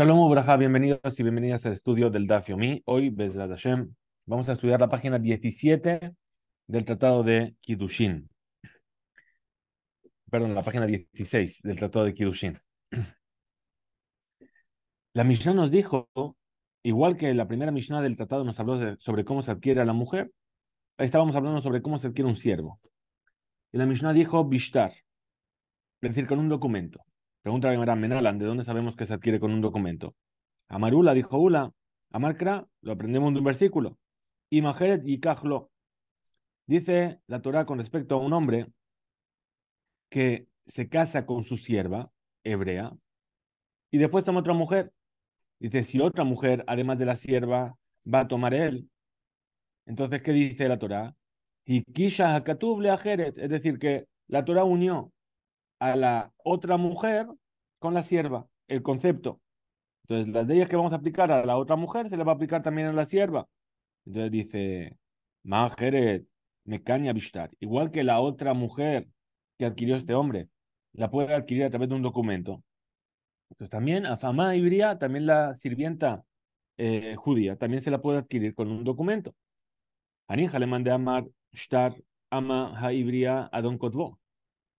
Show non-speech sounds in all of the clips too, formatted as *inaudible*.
Shalom Ubraja, bienvenidos y bienvenidas al estudio del Daf Hoy, Bezrat Hashem, vamos a estudiar la página 17 del Tratado de Kiddushin. Perdón, la página 16 del Tratado de Kiddushin. *clears throat* La Mishnah nos dijo, igual que la primera Mishnah del Tratado nos habló sobre cómo se adquiere a la mujer, ahí estábamos hablando sobre cómo se adquiere un siervo. Y la Mishnah dijo Bishtar, es decir, con un documento. Pregunta a Gemara ¿de dónde sabemos que se adquiere con un documento? Amarula dijo Ula, Amarcra, lo aprendemos de un versículo. Y Majeret y Cajlo. Dice la Torah con respecto a un hombre que se casa con su sierva hebrea y después toma otra mujer. Dice, si otra mujer, además de la sierva, va a tomar él. Entonces, ¿qué dice la Torah? Y Kisha Es decir, que la Torah unió a la otra mujer con la sierva, el concepto. Entonces, las leyes que vamos a aplicar a la otra mujer se le va a aplicar también a la sierva. Entonces dice, Maheret, Mekania igual que la otra mujer que adquirió este hombre, la puede adquirir a través de un documento. Entonces también Fama Ibria, también la sirvienta eh, judía, también se la puede adquirir con un documento. Ninja le mandé a Amar Shtar Ama a Adon Kotvo.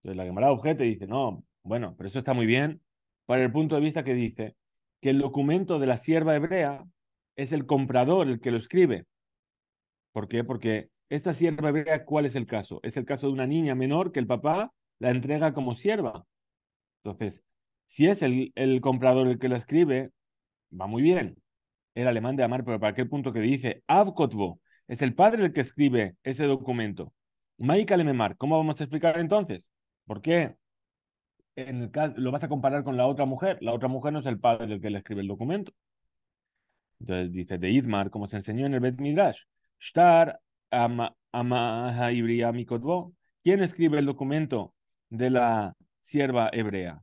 Entonces la Gemara objeta y dice, no, bueno, pero eso está muy bien para el punto de vista que dice que el documento de la sierva hebrea es el comprador el que lo escribe. ¿Por qué? Porque esta sierva hebrea, ¿cuál es el caso? Es el caso de una niña menor que el papá la entrega como sierva. Entonces, si es el, comprador el que lo escribe, va muy bien. El alemán de Amar, pero para aquel punto que dice, Avkotvo, es el padre el que escribe ese documento. Maika Lememar, ¿cómo vamos a explicar entonces? ¿Por qué? En el lo vas a comparar con la otra mujer. La otra mujer no es el padre el que le escribe el documento. Entonces dice de Idmar, como se enseñó en el Bet Midrash. Shtar ¿Quién escribe el documento de la sierva hebrea?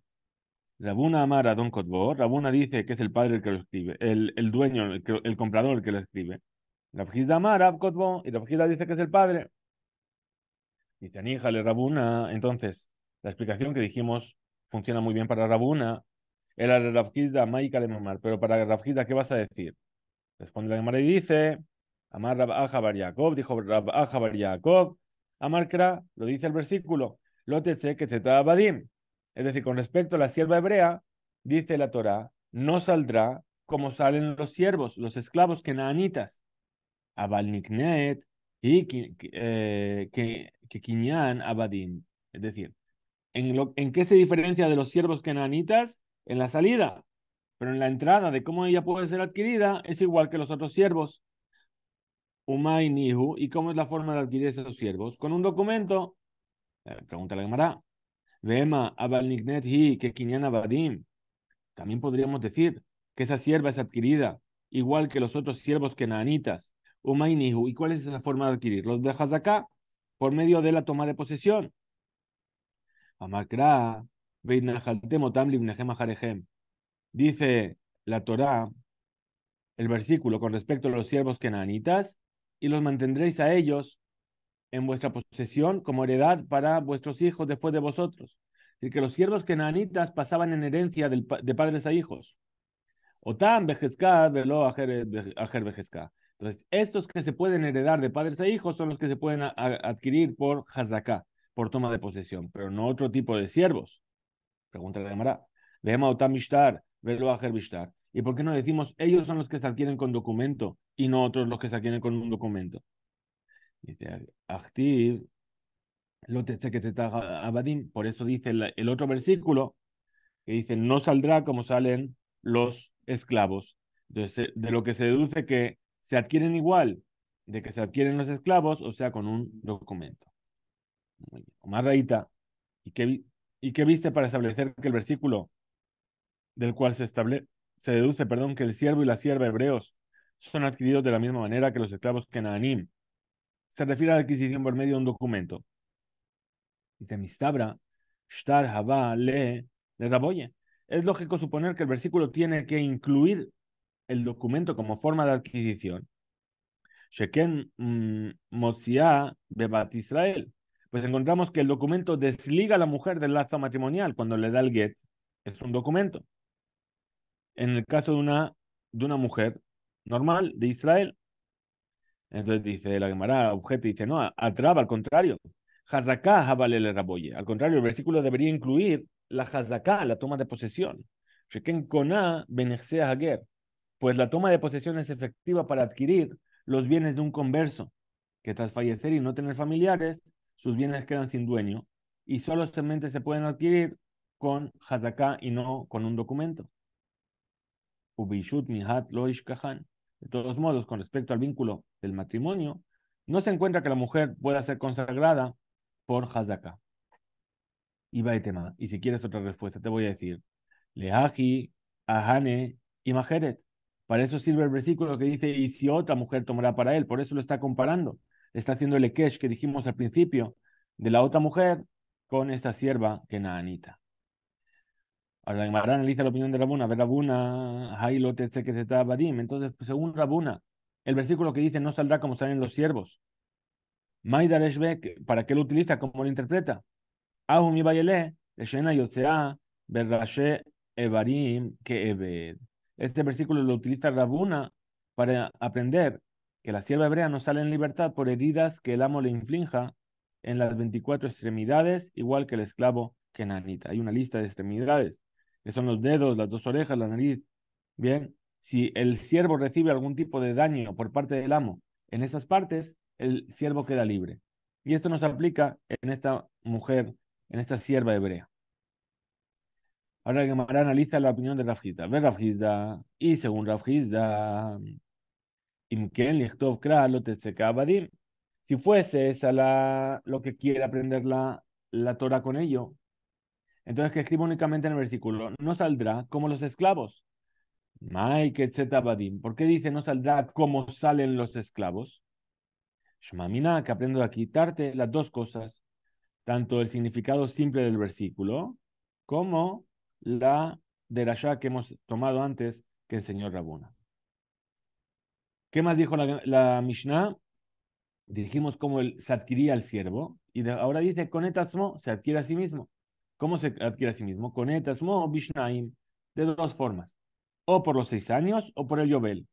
Rabuna amara Don Kotbo. Rabuna dice que es el padre el que lo escribe, el, el dueño, el, comprador el que lo escribe. Amar Kotbo. Y Rabuna dice que es el padre. Dice Aníjale Rabuna. Entonces, la explicación que dijimos funciona muy bien para Rabuna. Era Rafkizda, Maika Mamar. Pero para Rafkizda, ¿qué vas a decir? Responde la Gemara y dice: Amar a dijo a Amar Kra, lo dice el versículo. Lotetse que abadim Es decir, con respecto a la sierva hebrea, dice la Torá, no saldrá como salen los siervos, los esclavos que naanitas. Abalniknet, y que eh, que Kinyan Es decir, ¿en, ¿en qué se diferencia de los siervos cananitas? En la salida, pero en la entrada de cómo ella puede ser adquirida es igual que los otros siervos. Umay Nihu, ¿y cómo es la forma de adquirir esos siervos? Con un documento. Pregunta la Gemara. Vema abal Hi, que abadín También podríamos decir que esa sierva es adquirida, igual que los otros siervos que naanitas. Nihu, ¿y cuál es esa forma de adquirir los De acá por medio de la toma de posesión. Dice la Torá, el versículo con respecto a los siervos cananitas, y los mantendréis a ellos en vuestra posesión como heredad para vuestros hijos después de vosotros. Es decir, que los siervos cananitas pasaban en herencia de padres a hijos. Otam bejezka, velo ajer entonces, estos que se pueden heredar de padres a hijos son los que se pueden adquirir por hazaká, por toma de posesión, pero no otro tipo de siervos. Pregunta la Otamishtar, velo ¿Y por qué no decimos ellos son los que se adquieren con documento y no otros los que se adquieren con un documento? Por eso dice el otro versículo que dice, no saldrá como salen los esclavos. Entonces, de lo que se deduce que se adquieren igual de que se adquieren los esclavos, o sea, con un documento. Omar Raíta, ¿y qué, ¿y qué viste para establecer que el versículo del cual se, estable, se deduce perdón, que el siervo y la sierva hebreos son adquiridos de la misma manera que los esclavos canaanim? Se refiere a la adquisición por medio de un documento. Y mistabra Shtar Haba, Le, le Es lógico suponer que el versículo tiene que incluir el documento como forma de adquisición. Sheken mm, Motziá Bebat Israel. Pues encontramos que el documento desliga a la mujer del lazo matrimonial cuando le da el get. Es un documento. En el caso de una, de una mujer normal de Israel. Entonces dice la Gemara, objeto, dice, no, atraba, al contrario. Hazaká el raboye. Al contrario, el versículo debería incluir la hazaká, la toma de posesión. Sheken Koná Benexea Hager pues la toma de posesión es efectiva para adquirir los bienes de un converso, que tras fallecer y no tener familiares, sus bienes quedan sin dueño y solamente se pueden adquirir con hazaká y no con un documento. De todos modos, con respecto al vínculo del matrimonio, no se encuentra que la mujer pueda ser consagrada por hazaká. Y tema. Y si quieres otra respuesta, te voy a decir. Leaji, ahane y majeret. Para eso sirve el versículo que dice, y si otra mujer tomará para él, por eso lo está comparando. Está haciendo el ekesh que dijimos al principio de la otra mujer con esta sierva que Naanita. Ahora analiza la opinión de Rabuna. Ver Rabuna, Entonces, pues, según Rabuna, el versículo que dice no saldrá como salen los siervos. ¿para qué lo utiliza? ¿Cómo lo interpreta? Ahumi Bayele, Yotzea, Berrashe Evarim, este versículo lo utiliza Rabuna para aprender que la sierva hebrea no sale en libertad por heridas que el amo le inflinja en las 24 extremidades, igual que el esclavo que Hay una lista de extremidades, que son los dedos, las dos orejas, la nariz. Bien, si el siervo recibe algún tipo de daño por parte del amo en esas partes, el siervo queda libre. Y esto nos aplica en esta mujer, en esta sierva hebrea. Ahora que Mara analiza la opinión de Rav Ve Rav y según Rav si fuese esa la, lo que quiere aprender la, la Torah con ello, entonces que escriba únicamente en el versículo, no saldrá como los esclavos. ¿Por qué dice no saldrá como salen los esclavos? Shmamina, que aprendo a quitarte las dos cosas, tanto el significado simple del versículo como la de la ya que hemos tomado antes que el señor Rabona. ¿Qué más dijo la, Mishnah? Dijimos cómo se adquiría el siervo y ahora dice con etasmo se adquiere a sí mismo. ¿Cómo se adquiere a sí mismo? Con etasmo o de dos formas, o por los seis años o por el yobel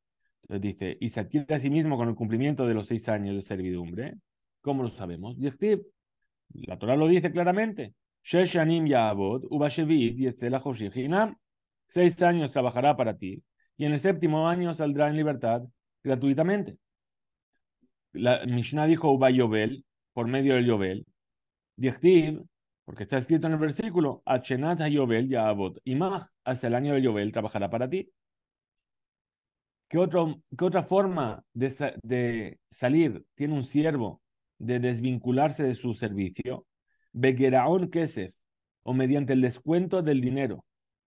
Entonces dice, y se adquiere a sí mismo con el cumplimiento de los seis años de servidumbre. ¿Cómo lo sabemos? La Torah lo dice claramente. Seis años trabajará para ti y en el séptimo año saldrá en libertad gratuitamente. La Mishnah dijo Uba Yobel, por medio del Yobel. Dichtiv, porque está escrito en el versículo, Achenat Yobel y más hasta el año del Yobel trabajará para ti. ¿Qué, otro, qué otra forma de, de salir tiene un siervo de desvincularse de su servicio? Kesef, o mediante el descuento del dinero.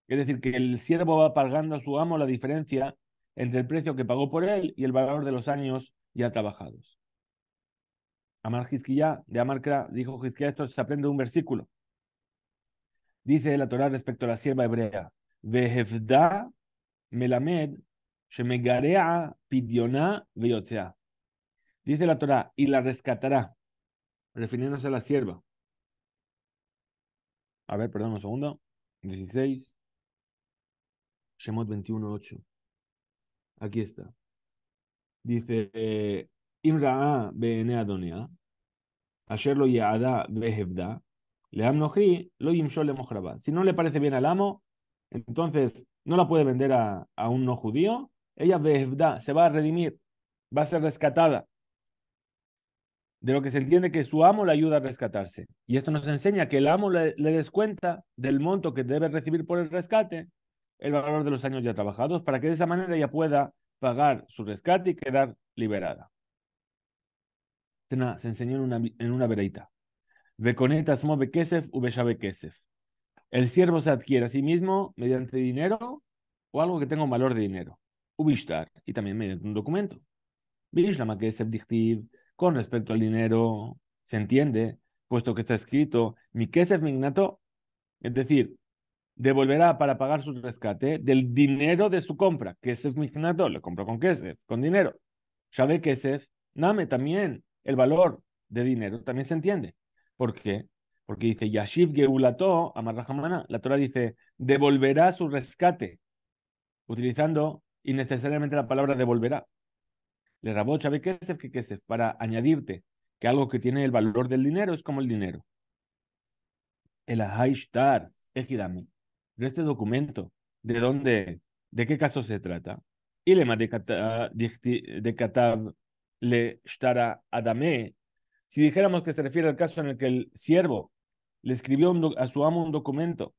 Es decir, que el siervo va pagando a su amo la diferencia entre el precio que pagó por él y el valor de los años ya trabajados. Amar de Amarcra, dijo esto se aprende un versículo. Dice la Torah respecto a la sierva hebrea, Vehefda melamed shemegarea pidioná Dice la Torah, y la rescatará, refiriéndose a la sierva. A ver, perdón un segundo. 16. Shemot 21.8. Aquí está. Dice, ¿ah? Asher lo lo yimshol Si no le parece bien al amo, entonces no la puede vender a, un no judío. Ella behevda se va a redimir, va a ser rescatada de lo que se entiende que su amo le ayuda a rescatarse. Y esto nos enseña que el amo le, descuenta del monto que debe recibir por el rescate el valor de los años ya trabajados para que de esa manera ella pueda pagar su rescate y quedar liberada. Este se, enseñó en una, en una vereita. El siervo se adquiere a sí mismo mediante dinero o algo que tenga un valor de dinero. Ubishtar, y también mediante un documento con respecto al dinero, se entiende, puesto que está escrito, mi Kesef Mignato, es decir, devolverá para pagar su rescate del dinero de su compra. Kesef Mignato, lo compró con Kesef, con dinero. Shabe Kesef, Name también, el valor de dinero también se entiende. ¿Por qué? Porque dice, Yashiv Geulato, Amarrahamana, la Torah dice, devolverá su rescate, utilizando innecesariamente la palabra devolverá. Le rabot kesef que para añadirte que algo que tiene el valor del dinero es como el dinero. El ahaishtar De este documento, ¿de dónde, de qué caso se trata? Y le de le shtara adame. Si dijéramos que se refiere al caso en el que el siervo le escribió a su amo un documento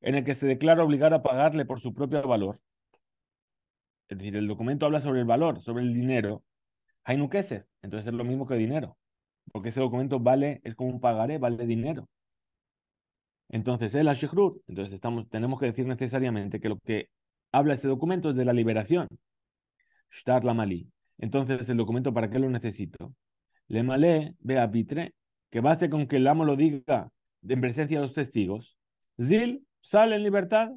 en el que se declara obligado a pagarle por su propio valor, es decir, el documento habla sobre el valor, sobre el dinero, Hay ser. entonces es lo mismo que dinero, porque ese documento vale, es como un pagaré, vale dinero. Entonces, el Ashehrut, entonces estamos, tenemos que decir necesariamente que lo que habla ese documento es de la liberación. Shtar malí. Entonces, el documento, ¿para qué lo necesito? Le malé, a pitre, que base con que el amo lo diga en presencia de los testigos. Zil sale en libertad,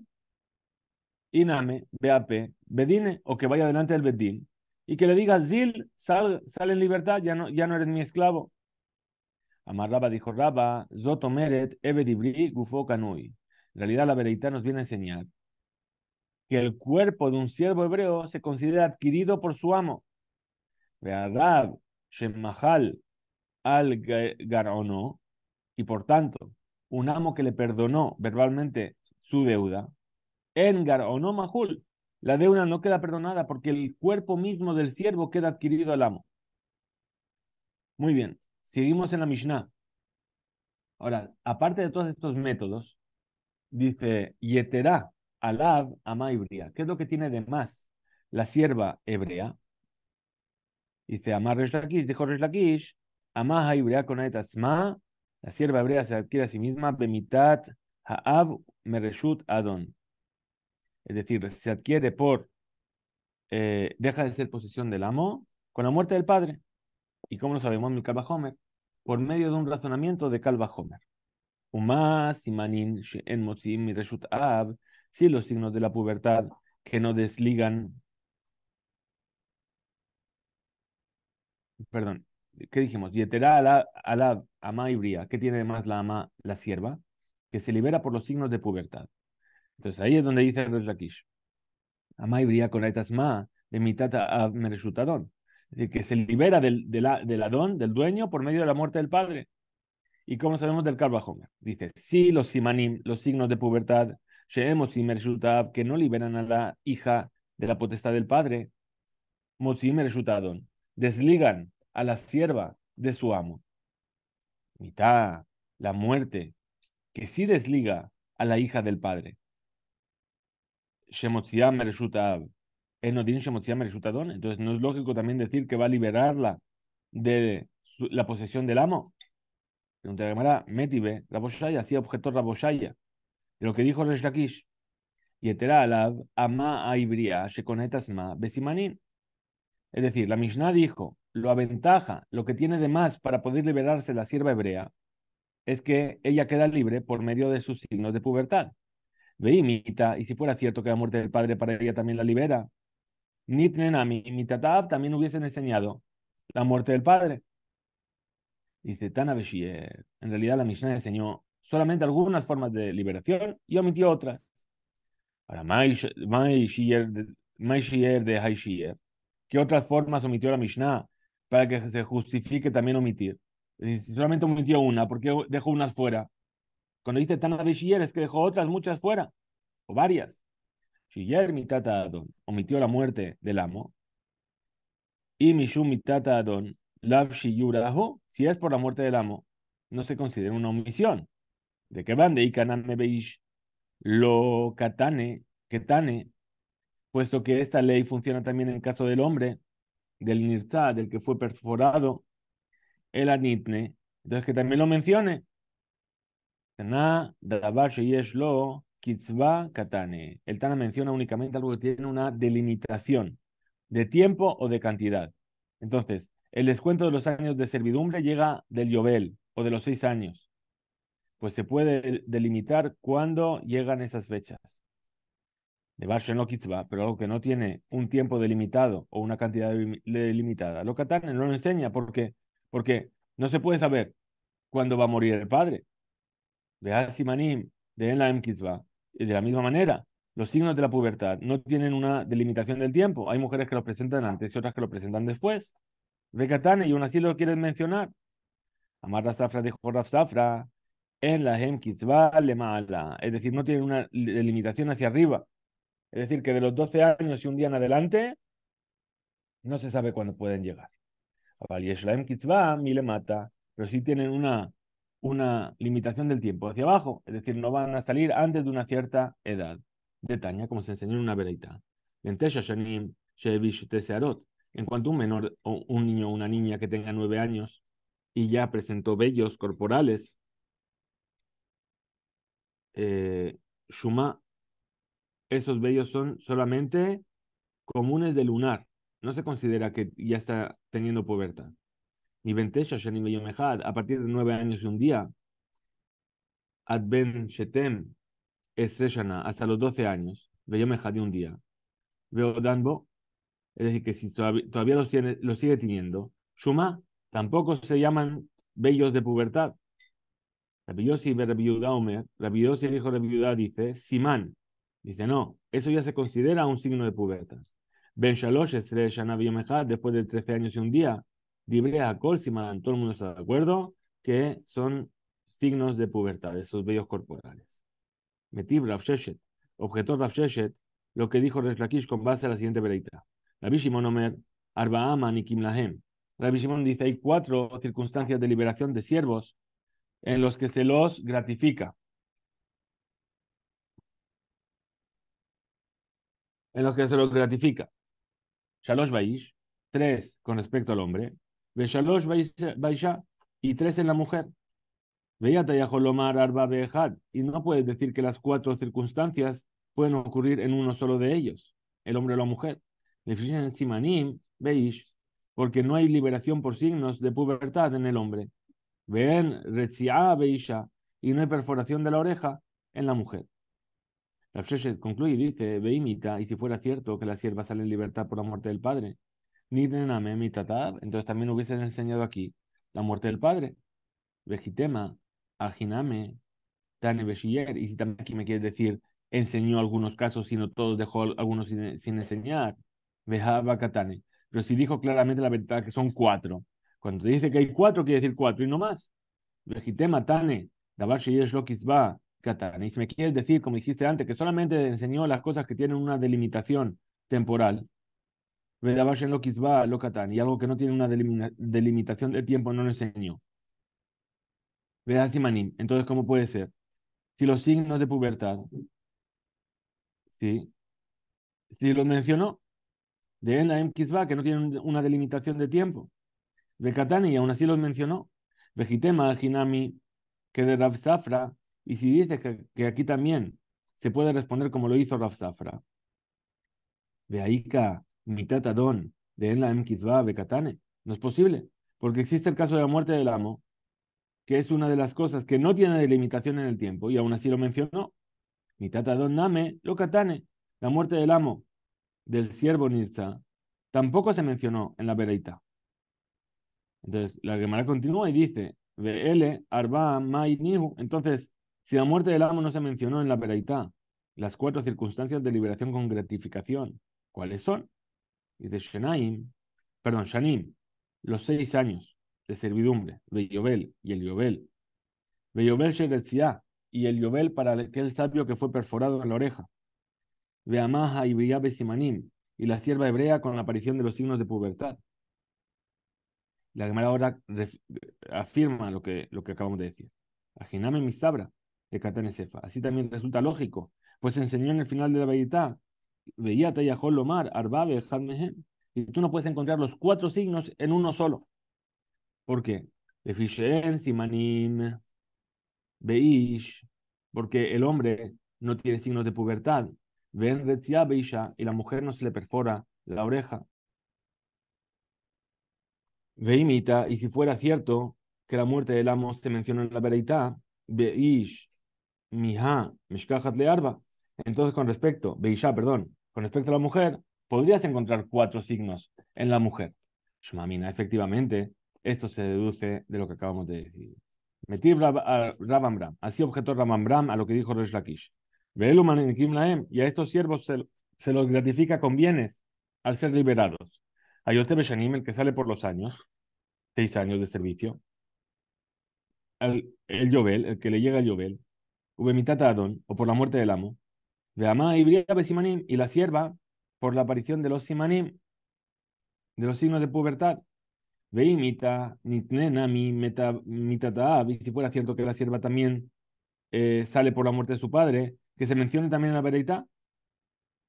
Iname, BAP, Bedine, o que vaya delante del Bedín, y que le diga, Zil, sal, sal en libertad, ya no, ya no eres mi esclavo. amarraba dijo Rabba, Zotomeret, Ebedibri, Gufo Kanui. En realidad, la veredita nos viene a enseñar que el cuerpo de un siervo hebreo se considera adquirido por su amo. Rab, Shemahal, al Garono, y por tanto, un amo que le perdonó verbalmente su deuda, Engar o no Mahul, la deuda no queda perdonada porque el cuerpo mismo del siervo queda adquirido al amo. Muy bien, seguimos en la Mishnah. Ahora, aparte de todos estos métodos, dice Yeterá, Alab, Ama Ibria. ¿Qué es lo que tiene de más la sierva hebrea? Dice Amar Reshlakish, dijo Reshlakish, Ama Ibrea con La sierva hebrea se adquiere a sí misma, Bemitat, ha'av Mereshut, Adon es decir, se adquiere por, eh, deja de ser posesión del amo con la muerte del padre. ¿Y cómo lo sabemos, mi Calva Homer? Por medio de un razonamiento de Calva Homer. Si los signos de la pubertad que no desligan. Perdón, ¿qué dijimos? Yeterá alab, ama ibria. ¿Qué tiene más la ama, la sierva? Que se libera por los signos de pubertad. Entonces ahí es donde dice el Lakish. de Que se libera del, Adón, del dueño, por medio de la muerte del padre. ¿Y cómo sabemos del Carvajón? Dice, si los simanim, los signos de pubertad, que no liberan a la hija de la potestad del padre, desligan a la sierva de su amo. Mitá la muerte, que sí desliga a la hija del padre. Don. Entonces, ¿no es lógico también decir que va a liberarla de la posesión del amo? Pregunta la metive Metibe, Raboshaya, hacía objeto Raboshaya. De lo que dijo Resh Yetera Alab, Ama Aibria, Shekonetasma, Besimanin. Es decir, la Mishnah dijo, lo ventaja, lo que tiene de más para poder liberarse la sierva hebrea, es que ella queda libre por medio de sus signos de pubertad imita, y si fuera cierto que la muerte del padre para ella también la libera, Nitnenami Mitatav también hubiesen enseñado la muerte del padre. Dice Tana en realidad la Mishnah enseñó solamente algunas formas de liberación y omitió otras. Ahora, de haishier. ¿qué otras formas omitió la Mishnah para que se justifique también omitir? solamente omitió una, porque dejó unas fuera? Cuando dice Tanabe es que dejó otras muchas fuera, o varias. Shiller mitata Adon omitió la muerte del amo. Y Mishum mitata Adon lav shiyurahu, si es por la muerte del amo, no se considera una omisión. De que van de Ikaname Beish lo katane, ketane, puesto que esta ley funciona también en el caso del hombre, del nirza, del que fue perforado, el anitne, entonces que también lo mencione, el Tana menciona únicamente algo que tiene una delimitación de tiempo o de cantidad. Entonces, el descuento de los años de servidumbre llega del Yobel o de los seis años. Pues se puede delimitar cuándo llegan esas fechas. De no Kitzba, pero algo que no tiene un tiempo delimitado o una cantidad delimitada. Lo katane no lo enseña porque, porque no se puede saber cuándo va a morir el padre simanim, de la de la misma manera. Los signos de la pubertad no tienen una delimitación del tiempo. Hay mujeres que lo presentan antes y otras que lo presentan después. Katane y aún así lo quieren mencionar. amarra Safra dijo Raf zafra en la Hem le Es decir, no tienen una delimitación hacia arriba. Es decir, que de los 12 años y un día en adelante, no se sabe cuándo pueden llegar. Pero sí tienen una una limitación del tiempo hacia abajo, es decir, no van a salir antes de una cierta edad de Tania, como se enseñó en una veredicta En cuanto a un menor, o un niño o una niña que tenga nueve años y ya presentó vellos corporales, eh, esos vellos son solamente comunes de lunar. No se considera que ya está teniendo pubertad a partir de nueve años y un día, Adben Shetem, Estrellana, hasta los doce años, Beyomejad y un día, Veo Danbo, es decir, que si todavía los, tiene, sigue teniendo, Shuma, tampoco se llaman bellos de pubertad. la Yossi Omer, el hijo de viuda dice, Simán, dice, no, eso ya se considera un signo de pubertad. Ben Shalosh Estrellana, mejor después de trece años y un día, Dibrea Colsiman, todo el mundo está de acuerdo, que son signos de pubertad, esos vellos corporales. Metib Rav Sheshet, objetor lo que dijo Reshlakish con base a la siguiente veredicta. Rabbi Arba'ama Lahem. dice, hay cuatro circunstancias de liberación de siervos en los que se los gratifica. En los que se los gratifica. Shalosh Baish, tres con respecto al hombre y tres en la mujer. Arba y no puedes decir que las cuatro circunstancias pueden ocurrir en uno solo de ellos, el hombre o la mujer. Simanim, Beish, porque no hay liberación por signos de pubertad en el hombre. Ven y no hay perforación de la oreja en la mujer. La concluye y dice, Beimita, y si fuera cierto que la sierva sale en libertad por la muerte del padre, entonces también hubiesen enseñado aquí la muerte del padre. Vejitema, Ajiname, Tane Y si también aquí me quieres decir, enseñó algunos casos, sino todos dejó algunos sin, enseñar. Vejaba Katane. Pero si dijo claramente la verdad que son cuatro. Cuando te dice que hay cuatro, quiere decir cuatro y no más. Vejitema, Tane, Katane. Y si me quieres decir, como dijiste antes, que solamente enseñó las cosas que tienen una delimitación temporal, en lo Kitzba lo y algo que no tiene una delimitación de tiempo no lo enseñó. Vedasimanim, entonces, ¿cómo puede ser? Si los signos de pubertad, ¿sí? Si los mencionó, de M Kitzba, que no tiene una delimitación de tiempo, de Katani, y aún así los mencionó, vejitema Hinami, que de rafzafra y si dices que, aquí también se puede responder como lo hizo rafzafra. Ve de Mitatadon de en la de katane. No es posible, porque existe el caso de la muerte del amo, que es una de las cosas que no tiene delimitación en el tiempo, y aún así lo mencionó. mitatadon name lo katane. La muerte del amo, del siervo Nirza, tampoco se mencionó en la veredita Entonces, la Gemara continúa y dice, veele, Arba, Mai, Nihu. Entonces, si la muerte del amo no se mencionó en la veredita las cuatro circunstancias de liberación con gratificación, ¿cuáles son? y de Shenaim, perdón, Shanim, los seis años de servidumbre de Yobel y el Yobel, de y el Yobel para aquel sabio que fue perforado en la oreja, de y y la sierva hebrea con la aparición de los signos de pubertad. La Gemara ahora afirma lo que, lo que acabamos de decir. de Así también resulta lógico, pues enseñó en el final de la Veritá veía Arbabe, Y tú no puedes encontrar los cuatro signos en uno solo. ¿Por qué? Simanim, porque el hombre no tiene signos de pubertad. Ven y la mujer no se le perfora la oreja. Veimita, y si fuera cierto que la muerte del amo se menciona en la vereita, Beish, Miha, Mishkahat arba Entonces, con respecto, Beisha, perdón, con respecto a la mujer, podrías encontrar cuatro signos en la mujer. Shumamina, efectivamente, esto se deduce de lo que acabamos de decir. Metir Rabambram, así objetó Rabambram a lo que dijo Rosh Lakish. Y a estos siervos se, los gratifica con bienes al ser liberados. Ayote Beshanim, el que sale por los años, seis años de servicio. El, el el que le llega el Yobel. Ubemitata adon, o por la muerte del amo y pues, y la sierva por la aparición de los Simanim, de los signos de pubertad. y si fuera cierto que la sierva también eh, sale por la muerte de su padre, que se mencione también en la veredita.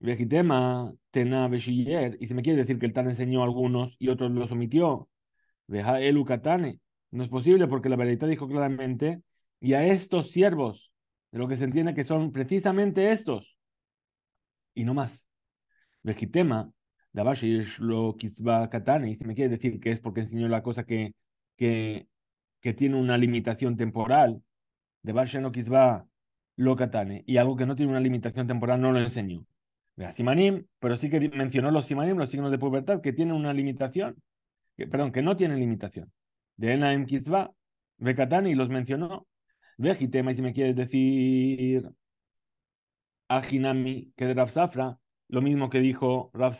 Vejitema, tena, y se me quiere decir que el Tan enseñó a algunos y otros los omitió. Veja el no es posible porque la veredita dijo claramente, y a estos siervos, de lo que se entiende que son precisamente estos, y no más. Vejitema, lo Kitzba Katane, y si me quiere decir que es porque enseñó la cosa que, que, que tiene una limitación temporal, de no Kitzba lo Katane, y algo que no tiene una limitación temporal no lo enseñó. Simanim, pero sí que mencionó los Simanim, los signos de pubertad, que tienen una limitación, perdón, que no tienen limitación. De Enaim Kitzba, y los mencionó. Vejitema, y si me quieres decir a que de Rafsafra, lo mismo que dijo Rav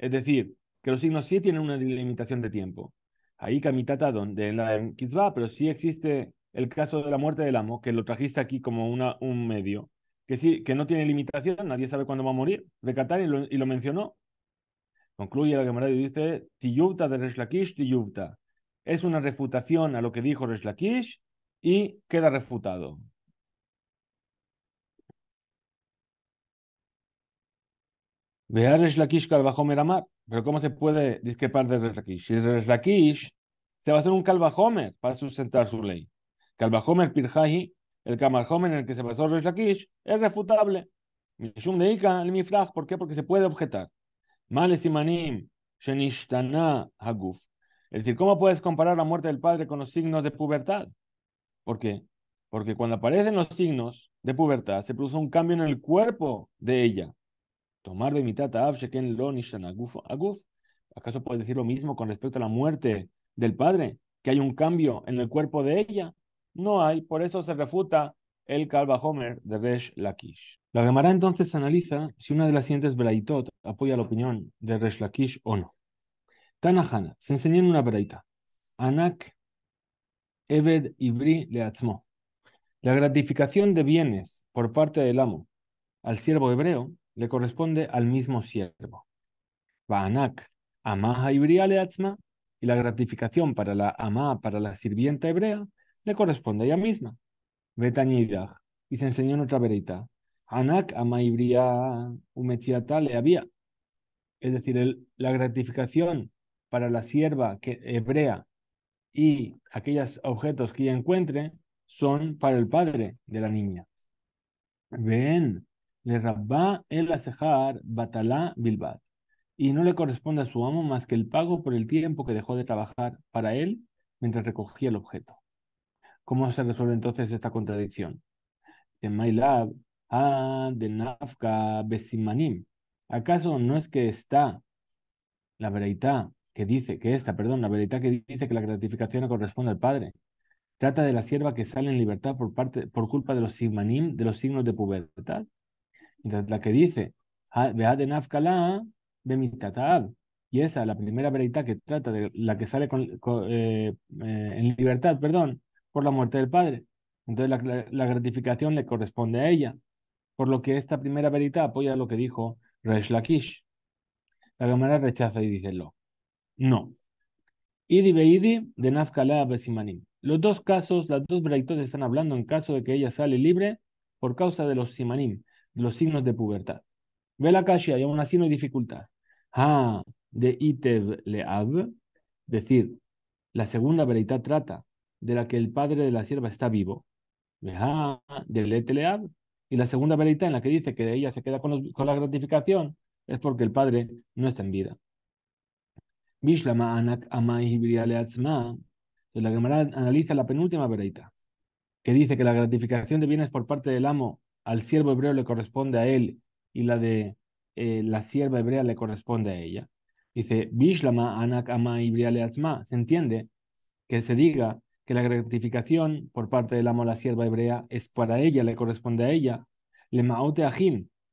es decir, que los signos sí tienen una limitación de tiempo. Ahí Kamitata, donde en la pero sí existe el caso de la muerte del amo, que lo trajiste aquí como una, un medio, que sí, que no tiene limitación, nadie sabe cuándo va a morir, de y lo, mencionó. Concluye la Gemara y dice, Tiyuta de Reshlakish, Tiyuta Es una refutación a lo que dijo Reshlakish y queda refutado. Ve Aresh Lakish Kalvahomer Amar. Pero ¿cómo se puede discrepar de Reshlakish? Si se va a hacer un Kalbahomer para sustentar su ley. Kalbahomer Pirjahi, el Kamarhomer en el que se basó Reshlakish, es refutable. Mishum Deika el Mifraj. ¿Por qué? Porque se puede objetar. Shenishtana Haguf. Es decir, ¿cómo puedes comparar la muerte del padre con los signos de pubertad? ¿Por qué? Porque cuando aparecen los signos de pubertad, se produce un cambio en el cuerpo de ella. Tomar aguf. ¿Acaso puede decir lo mismo con respecto a la muerte del padre? ¿Que hay un cambio en el cuerpo de ella? No hay, por eso se refuta el Kalba Homer de Resh Lakish. La Gemara entonces analiza si una de las siguientes Beraitot apoya la opinión de Resh Lakish o no. Tanahana se enseña en una Beraita. Anak Eved Ibri Leatzmo. La gratificación de bienes por parte del amo al siervo hebreo le corresponde al mismo siervo. Baanak, Amaha Ibria y la gratificación para la Amá, para la sirvienta hebrea, le corresponde a ella misma. Betanidach, y se enseñó en otra verita. Anak amah Ibria Umetziata le había. Es decir, la gratificación para la sierva que, hebrea y aquellos objetos que ella encuentre son para el padre de la niña. Ven, le rabba el batalá bilbat Y no le corresponde a su amo más que el pago por el tiempo que dejó de trabajar para él mientras recogía el objeto. ¿Cómo se resuelve entonces esta contradicción? En ah, ¿Acaso no es que está la veridad que dice, que esta, perdón, la veridad que dice que la gratificación corresponde al padre? Trata de la sierva que sale en libertad por, parte, por culpa de los sigmanim, de los signos de pubertad la que dice, y esa, es la primera verita que trata de la que sale con, eh, eh, en libertad, perdón, por la muerte del padre. Entonces, la, gratificación le corresponde a ella, por lo que esta primera verita apoya lo que dijo La cámara rechaza y dice, lo no. Idi Beidi de Nafkala Besimanim. Los dos casos, las dos veritas están hablando en caso de que ella sale libre por causa de los Simanim, los signos de pubertad. Ve la calle, hay un signo ah, de dificultad. Ha, de itev leav decir, la segunda veredad trata de la que el padre de la sierva está vivo. ha, ah, de leteleab, y la segunda veredad en la que dice que ella se queda con, la gratificación es porque el padre no está en vida. Bishlama anak La Gemara analiza la penúltima veredad que dice que la gratificación de bienes por parte del amo al siervo hebreo le corresponde a él y la de eh, la sierva hebrea le corresponde a ella. Dice, Bishlama anak ama Se entiende que se diga que la gratificación por parte del amo a la sierva hebrea es para ella, le corresponde a ella. Le maote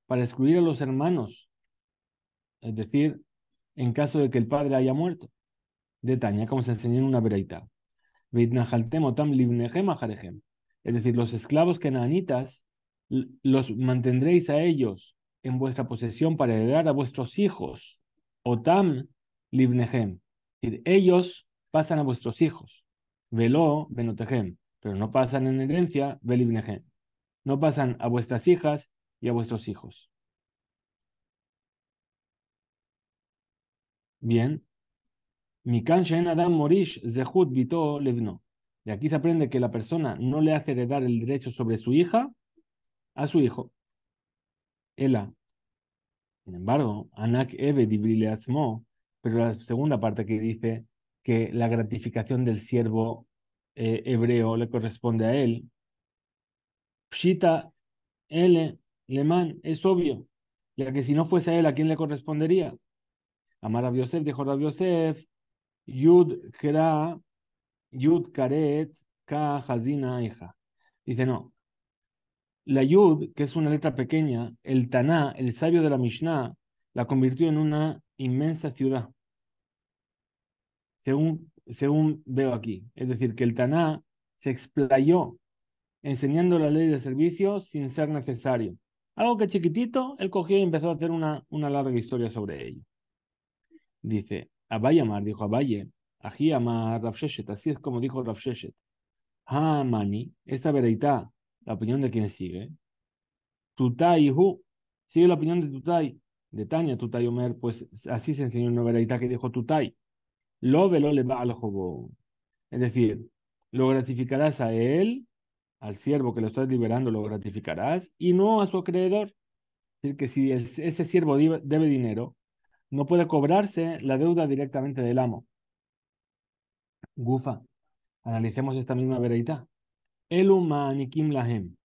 para excluir a los hermanos. Es decir, en caso de que el padre haya muerto. Detaña, como se enseñó en una breita. Es decir, los esclavos que naanitas los mantendréis a ellos en vuestra posesión para heredar a vuestros hijos. Otam libnehem. Ellos pasan a vuestros hijos. Velo benotehem. Pero no pasan en herencia belibnehem. No pasan a vuestras hijas y a vuestros hijos. Bien. Mikan en Adam Morish Zehut Bito Levno. De aquí se aprende que la persona no le hace heredar el derecho sobre su hija a su hijo. Ela. Sin embargo, Anak Eve Asmo, pero la segunda parte que dice que la gratificación del siervo eh, hebreo le corresponde a él. Pshita Ele Leman, es obvio, ya que si no fuese a él, ¿a quién le correspondería? Amar a Yosef, dijo a Yosef, Yud Kera, Yud Karet, Ka Hazina, hija. Dice, no, la Yud, que es una letra pequeña, el Taná, el sabio de la Mishnah, la convirtió en una inmensa ciudad. Según, según veo aquí. Es decir, que el Taná se explayó enseñando la ley de servicio sin ser necesario. Algo que chiquitito, él cogió y empezó a hacer una, una larga historia sobre ello. Dice, Abayamar, dijo Abaye, Rav Sheshet, así es como dijo Ha ah, Hamani, esta vereita la opinión de quien sigue. Tutai Hu, sigue la opinión de Tutai, de Tania Tutai Omer, pues así se enseñó una veredita que dijo Tutai. Lo le va al jobo. Es decir, lo gratificarás a él, al siervo que lo estás liberando, lo gratificarás, y no a su acreedor. Es decir, que si ese siervo debe dinero, no puede cobrarse la deuda directamente del amo. Gufa, analicemos esta misma veredita Elu lahem.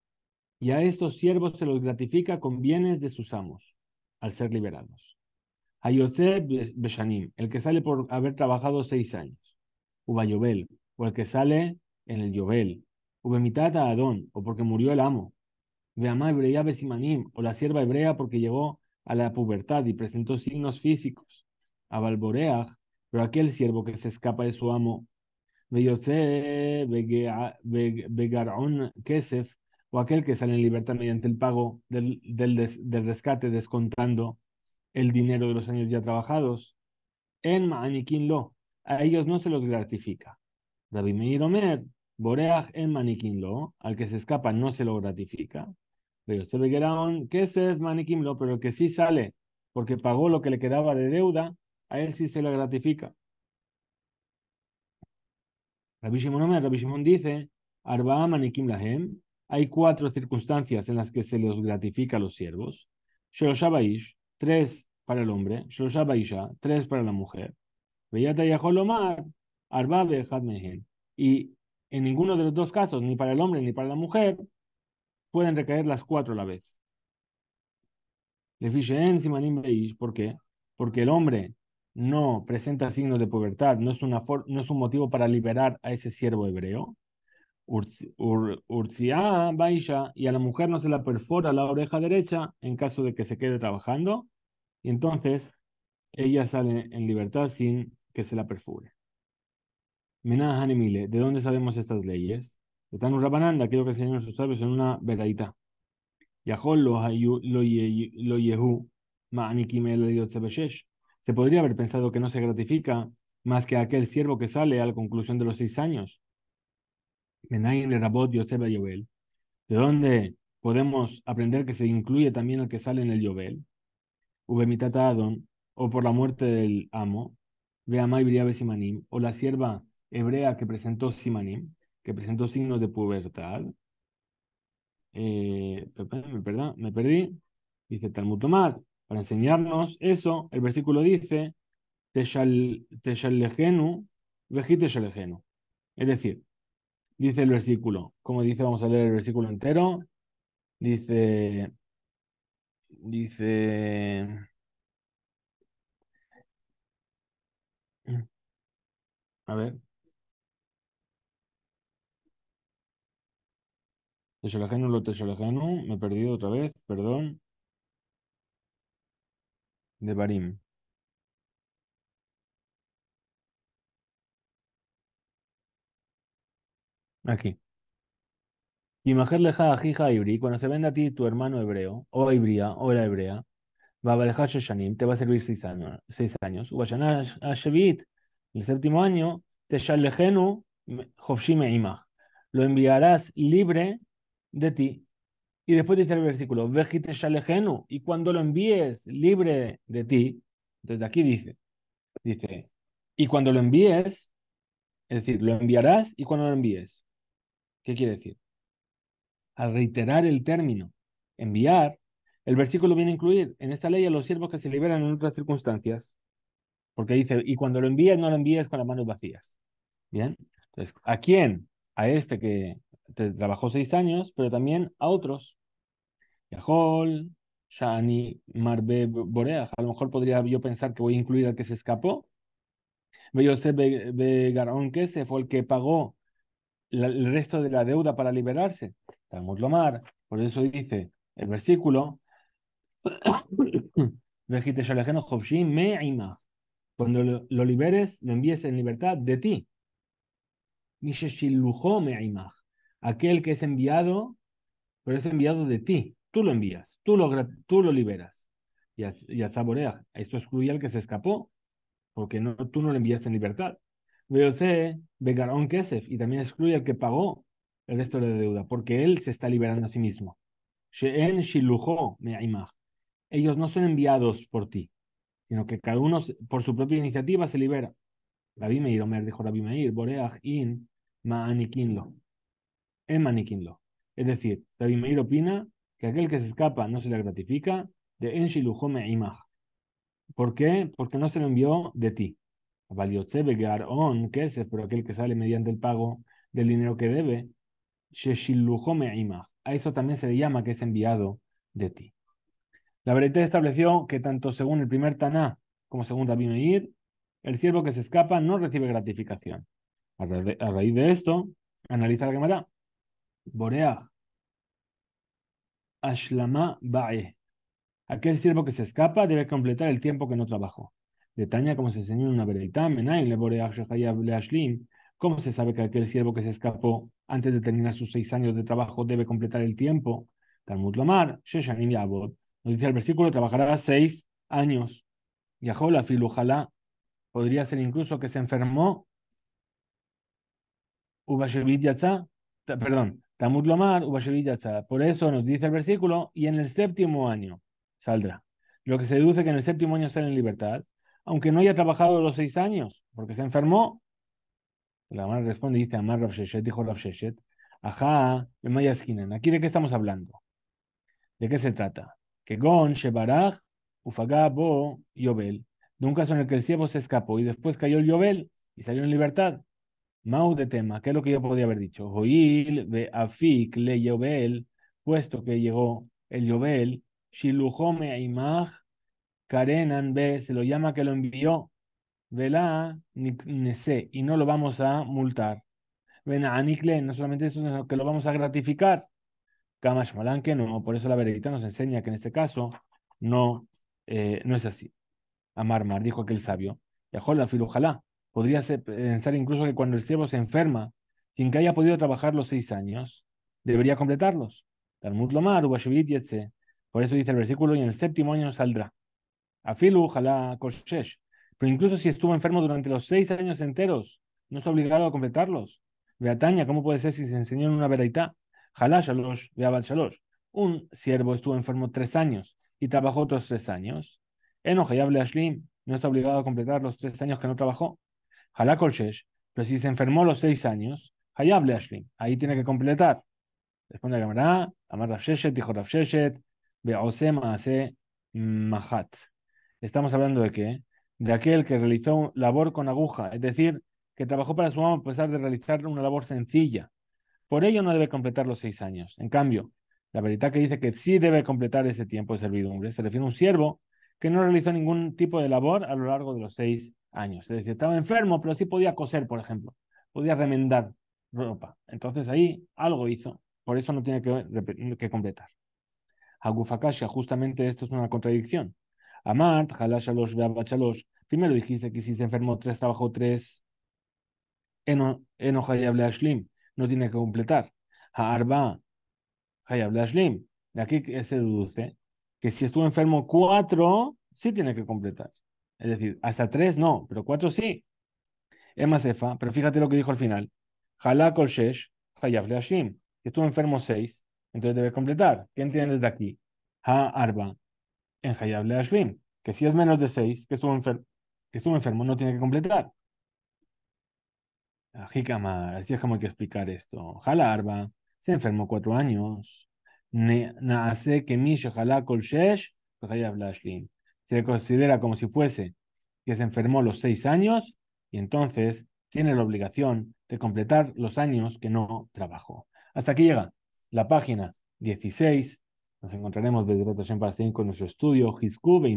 Y a estos siervos se los gratifica con bienes de sus amos al ser liberados. Hayotze Beshanim, el que sale por haber trabajado seis años. Ubayobel, o el que sale en el Yobel. a Adón, o porque murió el amo. Beamá Hebrea Besimanim, o la sierva hebrea porque llegó a la pubertad y presentó signos físicos. Balboreach, pero aquel siervo que se escapa de su amo Kesef, o aquel que sale en libertad mediante el pago del, rescate descontando el dinero de los años ya trabajados, en Maniquín Lo, a ellos no se los gratifica. David Meidomed, en Maniquín Lo, al que se escapa no se lo gratifica. Kesef Maniquín Lo, pero que sí sale porque pagó lo que le quedaba de deuda, a él sí se lo gratifica dice, hay cuatro circunstancias en las que se les gratifica a los siervos. tres para el hombre. tres para la mujer. Y en ninguno de los dos casos, ni para el hombre ni para la mujer, pueden recaer las cuatro a la vez. Le ¿por qué? Porque el hombre no presenta signos de pubertad, no es, una no es un motivo para liberar a ese siervo hebreo. Urziá, Baisha, y a la mujer no se la perfora la oreja derecha en caso de que se quede trabajando, y entonces ella sale en libertad sin que se la perfure. ¿de dónde sabemos estas leyes? Están rabananda, quiero que señor sus sabios en una veradita. Yahol lo yehu, se podría haber pensado que no se gratifica más que aquel siervo que sale a la conclusión de los seis años. le rabot ¿De dónde podemos aprender que se incluye también el que sale en el Yobel, Adon, o por la muerte del amo, Beamai Briabe Simanim, o la sierva hebrea que presentó Simanim, que presentó signos de pubertad. Eh, perdón, me perdí. Dice Talmud para enseñarnos eso, el versículo dice, genu. Es decir, dice el versículo, como dice, vamos a leer el versículo entero, dice, dice, a ver, lo me he perdido otra vez, perdón barim Aquí. Y mujer leja yuri ibri, cuando se venda a ti tu hermano hebreo, o ibria o la hebrea, va a dejar te va a servir seis años, seis años. a Shevit, el séptimo año, te sale chovshim Lo enviarás libre de ti. Y después dice el versículo, vejite y cuando lo envíes libre de ti, desde aquí dice, dice, y cuando lo envíes, es decir, lo enviarás y cuando lo envíes. ¿Qué quiere decir? Al reiterar el término enviar, el versículo viene a incluir en esta ley a los siervos que se liberan en otras circunstancias, porque dice, y cuando lo envíes, no lo envíes con las manos vacías. Bien, entonces, ¿a quién? A este que trabajó seis años, pero también a otros. Yahol, Shani Marbe Boreach. A lo mejor podría yo pensar que voy a incluir al que se escapó. Yosef que se fue el que pagó el resto de la deuda para liberarse. Talmud Lomar, por eso dice el versículo. *coughs* Cuando lo, lo liberes, lo envíes en libertad de ti. Aquel que es enviado, pero es enviado de ti. Tú lo envías, tú lo, tú lo liberas. Y a, y esto excluye al que se escapó, porque no, tú no lo enviaste en libertad. Kesef, y también excluye al que pagó el resto de la deuda, porque él se está liberando a sí mismo. Sheen Ellos no son enviados por ti, sino que cada uno por su propia iniciativa se libera. Rabbi Meir, Omer dijo Rabbi Meir, Boreach in ma'anikinlo. En Es decir, Rabbi Meir opina que aquel que se escapa no se le gratifica, de Enshilujome Imaj. ¿Por qué? Porque no se lo envió de ti. on Kesef, pero aquel que sale mediante el pago del dinero que debe, Sheshilujome Imaj. A eso también se le llama que es enviado de ti. La Verité estableció que tanto según el primer Taná como según David el siervo que se escapa no recibe gratificación. A, raíz de esto, analiza la Gemara. Borea Ashlama Ba'e. Aquel siervo que se escapa debe completar el tiempo que no trabajó. Detaña como se enseñó en una Ashlim. ¿Cómo se sabe que aquel siervo que se escapó antes de terminar sus seis años de trabajo debe completar el tiempo? Talmud Lamar, Sheshanim Yabod. Nos dice el versículo, trabajará seis años. Yahola la ojalá. Podría ser incluso que se enfermó. Ubashevit Yatza. Perdón, Lomar, Por eso nos dice el versículo, y en el séptimo año saldrá. Lo que se deduce que en el séptimo año sale en libertad, aunque no haya trabajado los seis años, porque se enfermó. La madre responde y dice, Amar Rav dijo Rav Sheshet, Ajá, Mayaskinan. ¿Aquí de qué estamos hablando? ¿De qué se trata? Que Gon, Shebaraj, Ufagabo, Yobel. De un caso en el que el siervo se escapó y después cayó el Yobel y salió en libertad mau de tema, ¿qué es lo que yo podría haber dicho? Joil, ve afik, le yobel, puesto que llegó el yobel, shilujome imaj, karenan ve, se lo llama que lo envió, vela nese, y no lo vamos a multar. Ven a no solamente eso, sino que lo vamos a gratificar. Kamash que no, por eso la veredita nos enseña que en este caso no, eh, no es así. Amarmar, dijo aquel sabio, Yajol la ojalá. Podría eh, pensar incluso que cuando el siervo se enferma, sin que haya podido trabajar los seis años, debería completarlos. Talmud Lomar, Por eso dice el versículo, y en el séptimo año saldrá. Afilu, ojalá, koshesh. Pero incluso si estuvo enfermo durante los seis años enteros, no está obligado a completarlos. Beataña, ¿cómo puede ser si se enseñó en una veraitá? Jalá shalosh, shalosh. Un siervo estuvo enfermo tres años y trabajó otros tres años. Enojayable Ashlim no está obligado a completar los tres años que no trabajó pero si se enfermó los seis años, Hayab Ashlim, ahí tiene que completar. Responde la cámara, Amar Rav dijo Rav Sheshet, Mahat. Estamos hablando de qué? De aquel que realizó labor con aguja, es decir, que trabajó para su amo a pesar de realizar una labor sencilla. Por ello no debe completar los seis años. En cambio, la verdad que dice que sí debe completar ese tiempo de servidumbre se refiere a un siervo que no realizó ningún tipo de labor a lo largo de los seis años años. Es decir, estaba enfermo, pero sí podía coser, por ejemplo. Podía remendar ropa. Entonces ahí algo hizo. Por eso no tiene que, que completar. Agufakasha, justamente esto es una contradicción. Amart, Halashalosh, Beabachalosh. Primero dijiste que si se enfermó tres, trabajó tres. Eno, No tiene que completar. A Arba Ashlim. De aquí se deduce que si estuvo enfermo cuatro, sí tiene que completar. Es decir, hasta tres no, pero cuatro sí. Es más efa, pero fíjate lo que dijo al final. Jalá kol shesh, estuvo enfermo seis, entonces debe completar. ¿Qué entiendes de aquí? Ha arba, en ashlim. Que si es menos de seis, que estuvo, estuvo enfermo, no tiene que completar. así es como hay que explicar esto. Jalá arba, se enfermó cuatro años. Naase que mish Jalá kol shesh, se considera como si fuese que se enfermó los seis años y entonces tiene la obligación de completar los años que no trabajó. Hasta aquí llega la página 16. Nos encontraremos desde para con nuestro estudio Hiscube